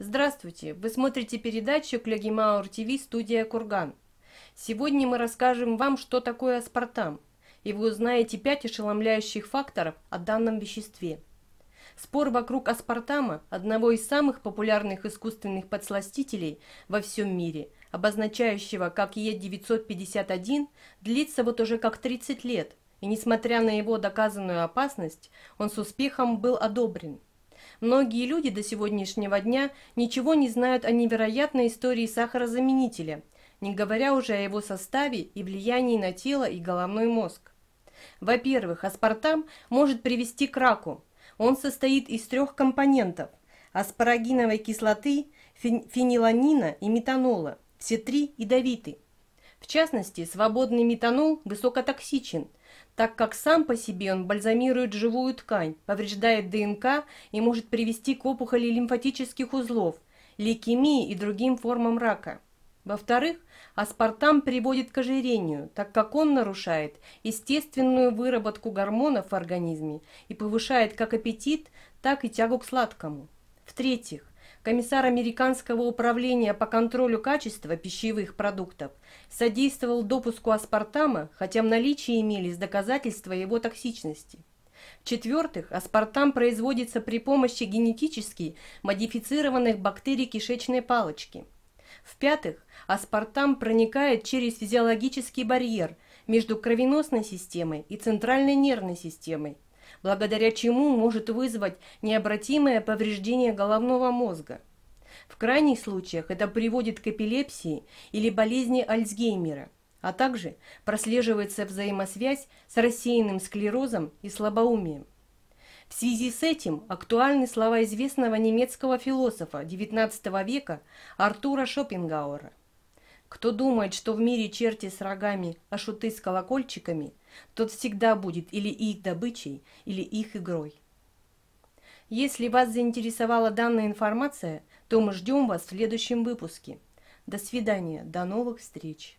Здравствуйте! Вы смотрите передачу Клягимаур ТВ «Студия Курган». Сегодня мы расскажем вам, что такое аспартам, и вы узнаете пять ошеломляющих факторов о данном веществе. Спор вокруг аспартама, одного из самых популярных искусственных подсластителей во всем мире, обозначающего как Е951, длится вот уже как 30 лет, и несмотря на его доказанную опасность, он с успехом был одобрен – Многие люди до сегодняшнего дня ничего не знают о невероятной истории сахарозаменителя, не говоря уже о его составе и влиянии на тело и головной мозг. Во-первых, аспартам может привести к раку. Он состоит из трех компонентов – аспарагиновой кислоты, фениланина и метанола. Все три ядовиты – в частности, свободный метанол высокотоксичен, так как сам по себе он бальзамирует живую ткань, повреждает ДНК и может привести к опухоли лимфатических узлов, лейкемии и другим формам рака. Во-вторых, аспартам приводит к ожирению, так как он нарушает естественную выработку гормонов в организме и повышает как аппетит, так и тягу к сладкому. В-третьих, комиссар Американского управления по контролю качества пищевых продуктов, содействовал допуску аспартама, хотя в наличии имелись доказательства его токсичности. В-четвертых, аспартам производится при помощи генетически модифицированных бактерий кишечной палочки. В-пятых, аспартам проникает через физиологический барьер между кровеносной системой и центральной нервной системой благодаря чему может вызвать необратимое повреждение головного мозга. В крайних случаях это приводит к эпилепсии или болезни Альцгеймера, а также прослеживается взаимосвязь с рассеянным склерозом и слабоумием. В связи с этим актуальны слова известного немецкого философа XIX века Артура Шопенгауэра – кто думает, что в мире черти с рогами, а шуты с колокольчиками, тот всегда будет или их добычей, или их игрой. Если вас заинтересовала данная информация, то мы ждем вас в следующем выпуске. До свидания, до новых встреч!